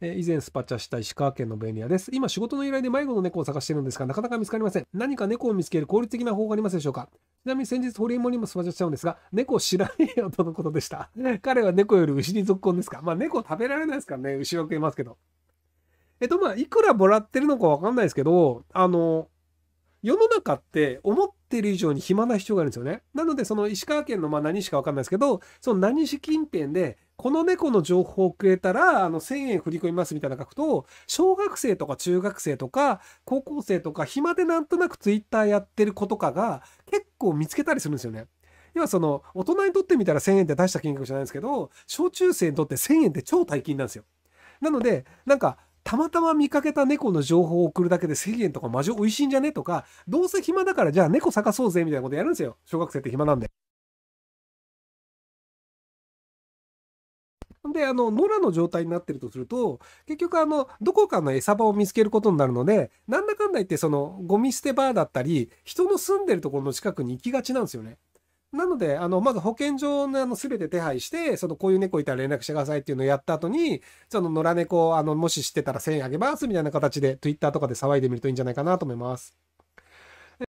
えー、以前スパチャした石川県の便利屋です。今仕事の依頼で迷子の猫を探してるんですが、なかなか見つかりません。何か猫を見つける効率的な方法がありますでしょうかちなみに先日、ホリエモンにもスパチャしたんですが、猫知らねえよとのことでした。彼は猫より牛に続婚ですかまあ猫食べられないですからね、牛は食いますけど。えっとまあ、いくらもらってるのかわかんないですけど、あの、世の中って思っている以上に暇な必要があるんですよね。なので、その石川県のま何市かわかんないですけど、その何市近辺で、この猫の情報をくれたら、あの、1000円振り込みますみたいな書くと、小学生とか中学生とか、高校生とか、暇でなんとなく twitter やってる子とかが、結構見つけたりするんですよね。要はその、大人にとってみたら1000円って大した金額じゃないんですけど、小中生にとって1000円って超大金なんですよ。なので、なんか、たまたま見かけた猫の情報を送るだけで1000円とか魔女美味しいんじゃねとか、どうせ暇だからじゃあ猫探そうぜみたいなことやるんですよ。小学生って暇なんで。で、あの、野良の状態になってるとすると、結局あの、どこかの餌場を見つけることになるので、なんだかんだ言ってその、ゴミ捨て場だったり、人の住んでるところの近くに行きがちなんですよね。なので、あの、まず保健所のあの全て手配して、そのこういう猫いたら連絡してくださいっていうのをやった後に、その野良猫をあの、もし知ってたら1000円あげますみたいな形で Twitter とかで騒いでみるといいんじゃないかなと思います。